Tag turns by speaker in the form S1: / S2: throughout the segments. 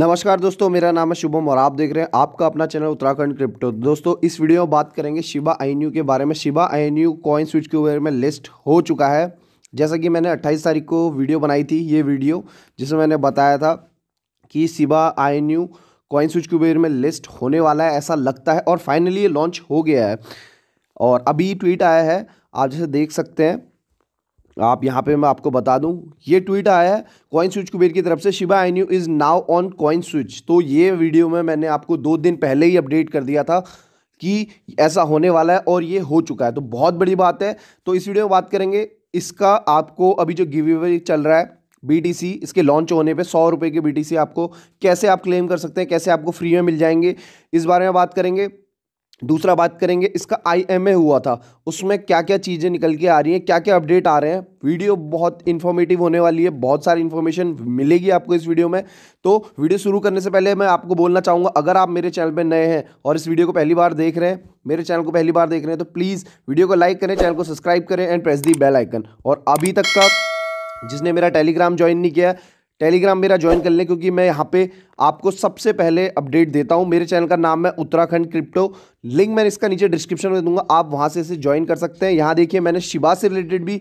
S1: नमस्कार दोस्तों मेरा नाम है शुभम और आप देख रहे हैं आपका अपना चैनल उत्तराखंड क्रिप्टो दोस्तों इस वीडियो में बात करेंगे शिबा आई के बारे में शिबा आई कॉइन स्विच के बारे में लिस्ट हो चुका है जैसा कि मैंने 28 तारीख को वीडियो बनाई थी ये वीडियो जिसमें मैंने बताया था कि शिबा आई कॉइन स्विच के बारे में लिस्ट होने वाला है ऐसा लगता है और फाइनली ये लॉन्च हो गया है और अभी ट्वीट आया है आप जैसे देख सकते हैं आप यहाँ पे मैं आपको बता दूँ ये ट्वीट आया है कॉइन स्विच कुबेर की तरफ से Shiba Inu is now on coin CoinSwitch तो ये वीडियो में मैंने आपको दो दिन पहले ही अपडेट कर दिया था कि ऐसा होने वाला है और ये हो चुका है तो बहुत बड़ी बात है तो इस वीडियो में बात करेंगे इसका आपको अभी जो गिव अवे चल रहा है बीटीसी इसके लॉन्च होने पे सौ रुपये के बीटीसी आपको कैसे आप क्लेम कर सकते हैं कैसे आपको फ्री में मिल जाएंगे इस बारे में बात करेंगे दूसरा बात करेंगे इसका आई एम ए हुआ था उसमें क्या क्या चीज़ें निकल के आ रही हैं क्या क्या अपडेट आ रहे हैं वीडियो बहुत इन्फॉर्मेटिव होने वाली है बहुत सारी इन्फॉर्मेशन मिलेगी आपको इस वीडियो में तो वीडियो शुरू करने से पहले मैं आपको बोलना चाहूँगा अगर आप मेरे चैनल पर नए हैं और इस वीडियो को पहली बार देख रहे हैं मेरे चैनल को पहली बार देख रहे हैं तो प्लीज़ वीडियो को लाइक करें चैनल को सब्सक्राइब करें and press the bell icon और अभी तक का जिसने मेरा टेलीग्राम ज्वाइन नहीं किया टेलीग्राम मेरा ज्वाइन कर लें क्योंकि मैं यहाँ पे आपको सबसे पहले अपडेट देता हूँ मेरे चैनल का नाम है उत्तराखंड क्रिप्टो लिंक मैं इसका नीचे डिस्क्रिप्शन में दूंगा आप वहाँ से इसे ज्वाइन कर सकते हैं यहाँ देखिए मैंने शिवा से रिलेटेड भी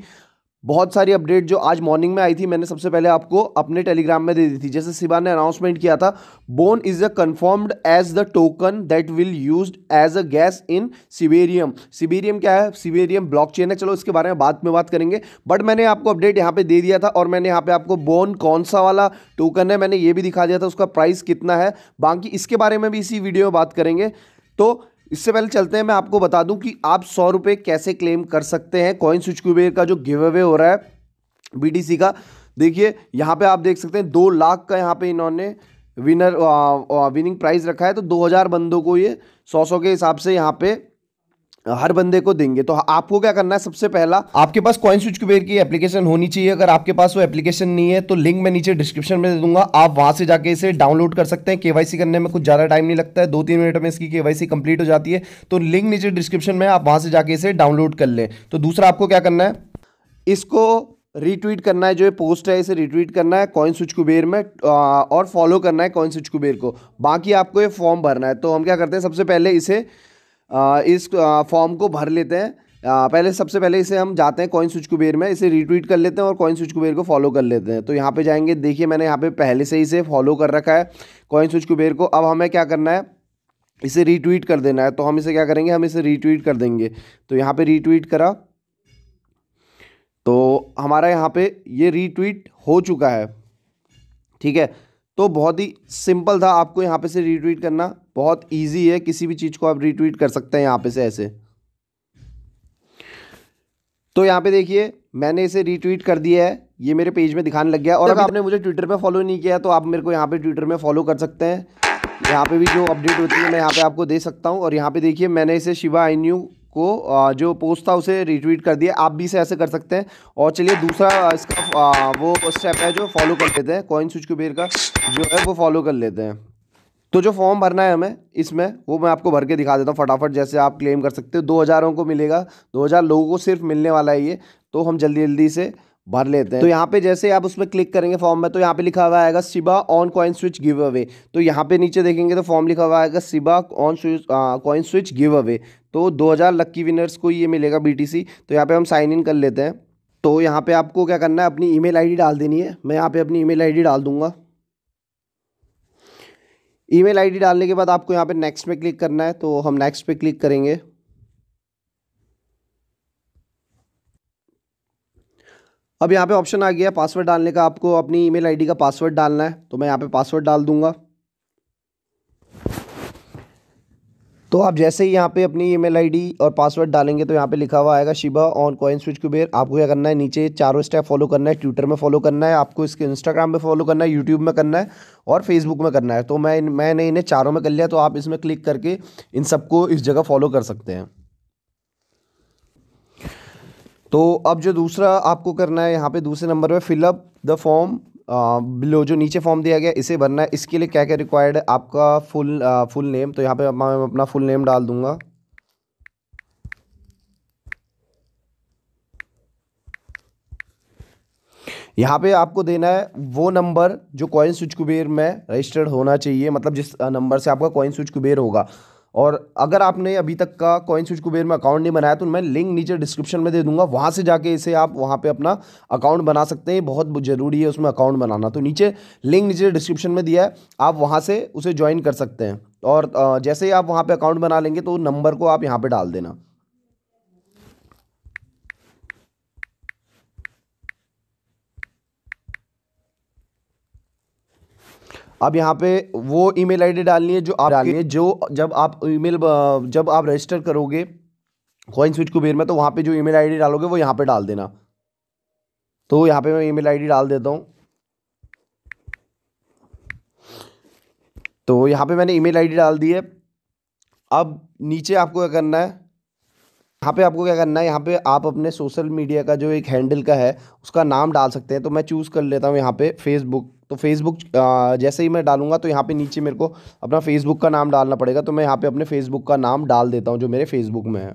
S1: बहुत सारी अपडेट जो आज मॉर्निंग में आई थी मैंने सबसे पहले आपको अपने टेलीग्राम में दे दी थी जैसे सिबा ने अनाउंसमेंट किया था bone is a confirmed as the token that will use as a gas in Siberium Siberium क्या है सिबेरियम ब्लॉकचेन है चलो इसके बारे में बाद में बात करेंगे बट मैंने आपको अपडेट यहाँ पे दे दिया था और मैंने यहाँ पे आपको बोन कौन सा वाला टोकन है मैंने ये भी दिखा दिया था उसका प्राइस कितना है बाकी इसके बारे में भी इसी वीडियो में बात करेंगे तो इससे पहले चलते हैं मैं आपको बता दूं कि आप सौ रुपये कैसे क्लेम कर सकते हैं कॉइन स्विच कुबेर का जो गिव अवे हो रहा है बीटीसी का देखिए यहाँ पे आप देख सकते हैं दो लाख का यहाँ पे इन्होंने विनर आ, आ, विनिंग प्राइज रखा है तो दो हज़ार बंदों को ये सौ सौ के हिसाब से यहाँ पे हर बंदे को देंगे तो आपको क्या करना है सबसे पहला आपके पास कॉइन स्विच कुबेर की एप्लीकेशन होनी चाहिए अगर आपके पास वो एप्लीकेशन नहीं है तो लिंक मैं नीचे डिस्क्रिप्शन में दे दूंगा आप वहां से जाके इसे डाउनलोड कर सकते हैं केवाईसी करने में कुछ ज्यादा टाइम नहीं लगता है दो तीन मिनट में इसकी केवाईसी कंप्लीट हो जाती है तो लिंक नीचे डिस्क्रिप्शन में आप वहां से जाके इसे डाउनलोड कर लें तो दूसरा आपको क्या करना है इसको रीट्वीट करना है जो ये पोस्ट है इसे रीट्वीट करना है कॉइन स्विच कुबेर में और फॉलो करना है कॉइन स्विच कुबेर को बाकी आपको ये फॉर्म भरना है तो हम क्या करते हैं सबसे पहले इसे इस फॉर्म को भर लेते हैं पहले सबसे पहले इसे हम जाते हैं कॉइन स्विच कुबेर में इसे रीट्वीट कर लेते हैं और कॉइन स्विच कुबेर को फॉलो कर लेते हैं तो यहाँ पे जाएंगे देखिए मैंने यहाँ पे पहले से इसे फॉलो कर रखा है कॉइन स्विच कुबेर को अब हमें क्या करना है इसे रीट्वीट कर देना है तो हम इसे क्या करेंगे हम इसे रीट्वीट कर देंगे तो यहाँ पर रीट्वीट करा तो हमारा यहाँ पर ये रीट्वीट हो चुका है ठीक है तो बहुत ही सिंपल था आपको यहाँ पे से रीट्वीट करना बहुत ईजी है किसी भी चीज़ को आप रीट्वीट कर सकते हैं यहाँ पे से ऐसे तो यहाँ पे देखिए मैंने इसे रीट्वीट कर दिया है ये मेरे पेज में दिखाने लग गया और अगर आपने मुझे ट्विटर पे फॉलो नहीं किया तो आप मेरे को यहाँ पे ट्विटर में फॉलो कर सकते हैं यहाँ पे भी जो अपडेट होती है मैं यहाँ पे आपको दे सकता हूँ और यहाँ पे देखिए मैंने इसे शिवा आई न्यू को जो पोस्ट था उसे रिट्वीट कर दिया आप भी इसे ऐसे कर सकते हैं और चलिए दूसरा इसका वो स्टेप है जो फॉलो कर लेते हैं कॉइन स्विच कुबेर का जो है वो फॉलो कर लेते हैं तो जो फॉर्म भरना है हमें इसमें वो मैं आपको भर के दिखा देता हूँ फटाफट जैसे आप क्लेम कर सकते हो दो हज़ारों को मिलेगा दो हज़ार लोगों को सिर्फ मिलने वाला है ये तो हम जल्दी जल्दी से भर लेते हैं तो यहाँ पे जैसे आप उसमें क्लिक करेंगे फॉर्म में तो यहाँ पे लिखा हुआ आएगा Shiba on coin switch give away away यहाँ पे नीचे देखेंगे तो फॉर्म लिखा हुआ आएगा Shiba on switch coin switch give away तो 2000 लक्की विनर्स को ये मिलेगा बीटीसी तो यहाँ पे हम साइन इन कर लेते हैं तो यहाँ पे आपको क्या करना है अपनी ई मेल डाल देनी है मैं यहाँ पे अपनी ई मेल डाल दूंगा ई मेल डालने के बाद आपको यहाँ पे नेक्स्ट पे क्लिक करना है तो हम नेक्स्ट पे क्लिक करेंगे अब यहाँ पे ऑप्शन आ गया पासवर्ड डालने का आपको अपनी ईमेल आईडी का पासवर्ड डालना है तो मैं यहाँ पे पासवर्ड डाल दूंगा तो आप जैसे ही यहाँ पे अपनी ईमेल आईडी और पासवर्ड डालेंगे तो यहाँ पे लिखा हुआ आएगा Shiba on coin switch Kuber आपको क्या करना है नीचे चारों स्टेप फॉलो करना है ट्विटर में फॉलो करना है आपको इसके इंस्टाग्राम में फॉलो करना है यूट्यूब में करना है और फेसबुक में करना है तो मैं मैंने इन्हें चारों में कर लिया तो आप इसमें क्लिक करके इन सबको इस जगह फॉलो कर सकते हैं तो अब जो दूसरा आपको करना है यहाँ पे दूसरे नंबर पे फिलअप द फॉर्म बिलो जो नीचे फॉर्म दिया गया इसे भरना है इसके लिए क्या क्या रिक्वायर्ड है आपका फुल आ, फुल नेम तो यहाँ पे मैं अपना फुल नेम डाल दूंगा यहाँ पे आपको देना है वो नंबर जो कॉइन स्विच कुबेर में रजिस्टर्ड होना चाहिए मतलब जिस नंबर से आपका कॉइन स्विच कुबेर होगा और अगर आपने अभी तक का कॉइन स्विच कुबेर में अकाउंट नहीं बनाया तो मैं लिंक नीचे डिस्क्रिप्शन में दे दूंगा वहाँ से जाके इसे आप वहाँ पे अपना अकाउंट बना सकते हैं बहुत ज़रूरी है उसमें अकाउंट बनाना तो नीचे लिंक नीचे डिस्क्रिप्शन में दिया है आप वहाँ से उसे ज्वाइन कर सकते हैं और जैसे ही आप वहाँ पर अकाउंट बना लेंगे तो नंबर को आप यहाँ पर डाल देना अब यहाँ पे वो ईमेल आईडी डालनी है जो आप डालनी है जो जब आप ईमेल जब आप रजिस्टर करोगे कॉइन स्विच कुबेर में तो वहाँ पे जो ईमेल आईडी डालोगे वो यहाँ पे डाल देना तो यहाँ पे मैं ईमेल आईडी डाल देता हूँ तो यहाँ पे मैंने ईमेल आईडी डाल दी है अब नीचे आपको क्या करना है यहाँ पे आपको क्या करना है यहाँ पे आप अपने सोशल मीडिया का जो एक हैंडल का है उसका नाम डाल सकते हैं तो मैं चूज़ कर लेता हूँ यहाँ पे फेसबुक तो फेसबुक जैसे ही मैं डालूंगा तो यहाँ पे नीचे मेरे को अपना फेसबुक का नाम डालना पड़ेगा तो मैं यहाँ पे अपने फेसबुक का नाम डाल देता हूँ जो मेरे फेसबुक में है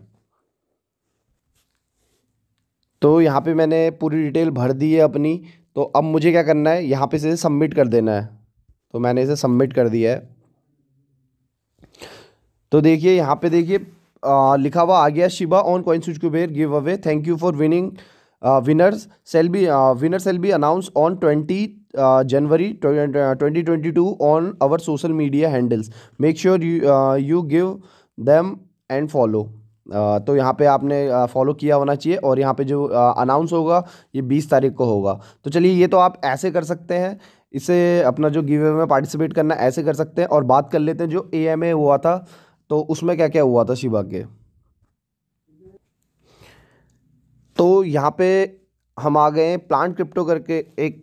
S1: तो यहाँ पे मैंने पूरी डिटेल भर दी है अपनी तो अब मुझे क्या करना है यहाँ पे इसे सबमिट कर देना है तो मैंने इसे सबमिट कर दिया है तो देखिए यहाँ पे देखिए लिखा हुआ आ गया Shiba on coin switch Kuber give away thank you for winning winners shall be winner shall be announce on twenty January twenty twenty two on our social media handles make sure you give them and follow तो यहाँ पे आपने follow uh, किया होना चाहिए और यहाँ पे जो अनाउंस uh, होगा ये बीस तारीख को होगा तो चलिए ये तो आप ऐसे कर सकते हैं इसे अपना जो गिव में पार्टिसिपेट करना ऐसे कर सकते हैं और बात कर लेते हैं जो ए हुआ था तो उसमें क्या क्या हुआ था शिवा के तो यहाँ पे हम आ गए प्लांट क्रिप्टो करके एक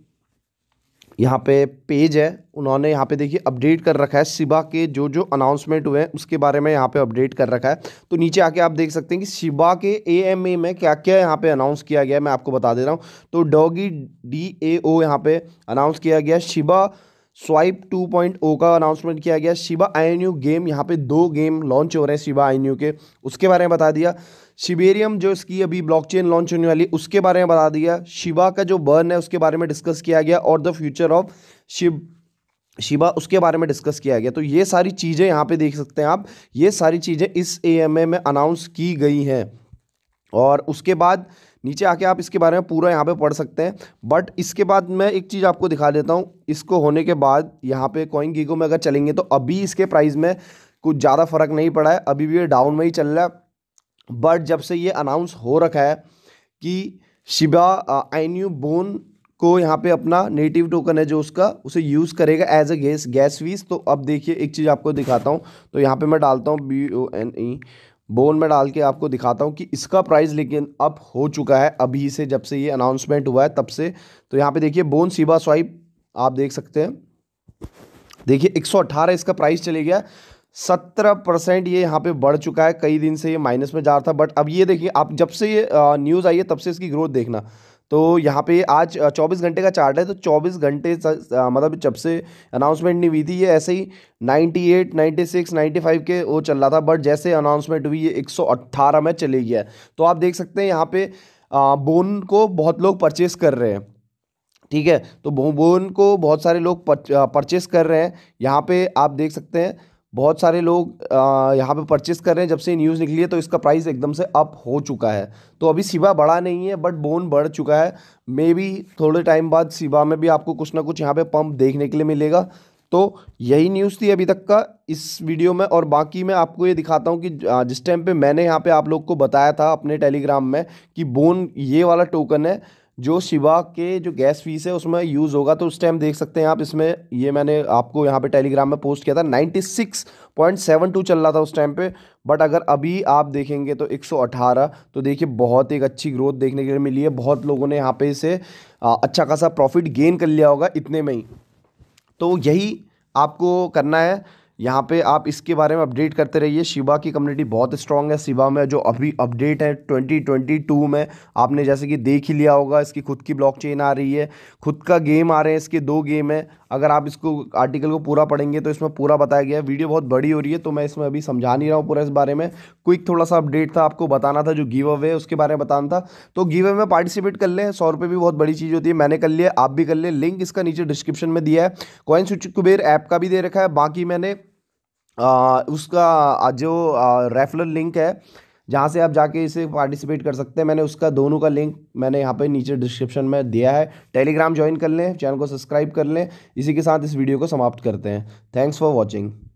S1: यहाँ पे पेज है उन्होंने यहाँ पे देखिए अपडेट कर रखा है शिबा के जो जो अनाउंसमेंट हुए हैं उसके बारे में यहाँ पे अपडेट कर रखा है तो नीचे आके आप देख सकते हैं कि शिबा के ए एम ए में क्या क्या यहाँ पे अनाउंस किया गया है मैं आपको बता दे रहा हूँ तो डॉगी डी ए ओ यहाँ पे अनाउंस किया गया शिबा स्वाइप 2.0 का अनाउंसमेंट किया गया शिबा आई गेम यहाँ पे दो गेम लॉन्च हो रहे हैं शिबा आई के उसके बारे में बता दिया शिबेरियम जो इसकी अभी ब्लॉकचेन लॉन्च होने वाली उसके बारे में बता दिया शिवा का जो बर्न है उसके बारे में डिस्कस किया गया और the future of Shiba Shiba उसके बारे में डिस्कस किया गया तो ये सारी चीज़ें यहाँ पे देख सकते हैं आप ये सारी चीज़ें इस ए में अनाउंस की गई हैं और उसके बाद नीचे आके आप इसके बारे में पूरा यहाँ पे पढ़ सकते हैं बट इसके बाद मैं एक चीज़ आपको दिखा देता हूँ इसको होने के बाद यहाँ पे कॉइन गीगो में अगर चलेंगे तो अभी इसके प्राइस में कुछ ज़्यादा फर्क नहीं पड़ा है अभी भी ये डाउन में ही चल रहा है बट जब से ये अनाउंस हो रखा है कि शिबा आइन्यू बोन को यहाँ पे अपना नेटिव टोकन है जो उसका उसे यूज़ करेगा as a gas gas fees तो अब देखिए एक चीज़ आपको दिखाता हूँ तो यहाँ पे मैं डालता हूँ B O N E bone में डाल के आपको दिखाता हूँ कि इसका प्राइस लेकिन अब हो चुका है अभी से जब से ये अनाउंसमेंट हुआ है तब से तो यहाँ पे देखिए बोन सिबा स्वाइप आप देख सकते हैं देखिए एक इसका प्राइस चले गया सत्रह परसेंट ये यहाँ पे बढ़ चुका है कई दिन से ये माइनस में जा रहा था बट अब ये देखिए आप जब से ये न्यूज़ आई है तब से इसकी ग्रोथ देखना तो यहाँ पे आज 24 घंटे का चार्ट है तो 24 घंटे मतलब जब से अनाउंसमेंट नहीं हुई थी ये ऐसे ही 98, 96, 95 के वो चल रहा था बट जैसे अनाउंसमेंट हुई ये 118 में चले गया तो आप देख सकते हैं यहाँ पे बोन को बहुत लोग परचेस कर रहे हैं ठीक है तो बोन को बहुत सारे लोग परचेस कर रहे हैं यहाँ पे आप देख सकते हैं बहुत सारे लोग यहाँ पे परचेस कर रहे हैं जब से न्यूज़ निकली है तो इसका प्राइस एकदम से अप हो चुका है तो अभी सिवा बढ़ा नहीं है बट बोन बढ़ चुका है मे बी थोड़े टाइम बाद सिवा में भी आपको कुछ ना कुछ यहाँ पे पंप देखने के लिए मिलेगा तो यही न्यूज़ थी अभी तक का इस वीडियो में और बाकी मैं आपको ये दिखाता हूँ कि जिस टाइम पे मैंने यहाँ पे आप लोग को बताया था अपने टेलीग्राम में कि बोन ये वाला टोकन है जो शिवा के जो गैस फीस है उसमें यूज़ होगा तो उस टाइम देख सकते हैं आप इसमें ये मैंने आपको यहाँ पे टेलीग्राम में पोस्ट किया था 96.72 चल रहा था उस टाइम पे बट अगर अभी आप देखेंगे तो 118 तो देखिए बहुत एक अच्छी ग्रोथ देखने के लिए मिली है बहुत लोगों ने यहाँ पे इसे अच्छा खासा प्रॉफिट गेन कर लिया होगा इतने में ही तो यही आपको करना है यहाँ पे आप इसके बारे में अपडेट करते रहिए शिवा की कम्युनिटी बहुत स्ट्रांग है शिवा में जो अभी अपडेट है 2022 में आपने जैसे कि देख ही लिया होगा इसकी खुद की ब्लॉकचेन आ रही है खुद का गेम आ रहे हैं इसके दो गेम है अगर आप इसको आर्टिकल को पूरा पढ़ेंगे तो इसमें पूरा बताया गया है वीडियो बहुत बड़ी हो रही है तो मैं इसमें अभी समझा नहीं रहा हूँ पूरा इस बारे में क्विक थोड़ा सा अपडेट था आपको बताना था जो गिव अवे उसके बारे में बताना था तो गिव अवे में पार्टिसिपेट कर लें सौ रुपये भी बहुत बड़ी चीज़ होती है मैंने कर लिया आप भी कर लें लिंक इसका नीचे डिस्क्रिप्शन में दिया है कॉइन स्विच कुबेर ऐप का भी दे रखा है बाकी मैंने उसका जो रेफरल लिंक है जहाँ से आप जाके इसे पार्टिसिपेट कर सकते हैं मैंने उसका दोनों का लिंक मैंने यहाँ पे नीचे डिस्क्रिप्शन में दिया है टेलीग्राम ज्वाइन कर लें चैनल को सब्सक्राइब कर लें इसी के साथ इस वीडियो को समाप्त करते हैं थैंक्स फॉर वॉचिंग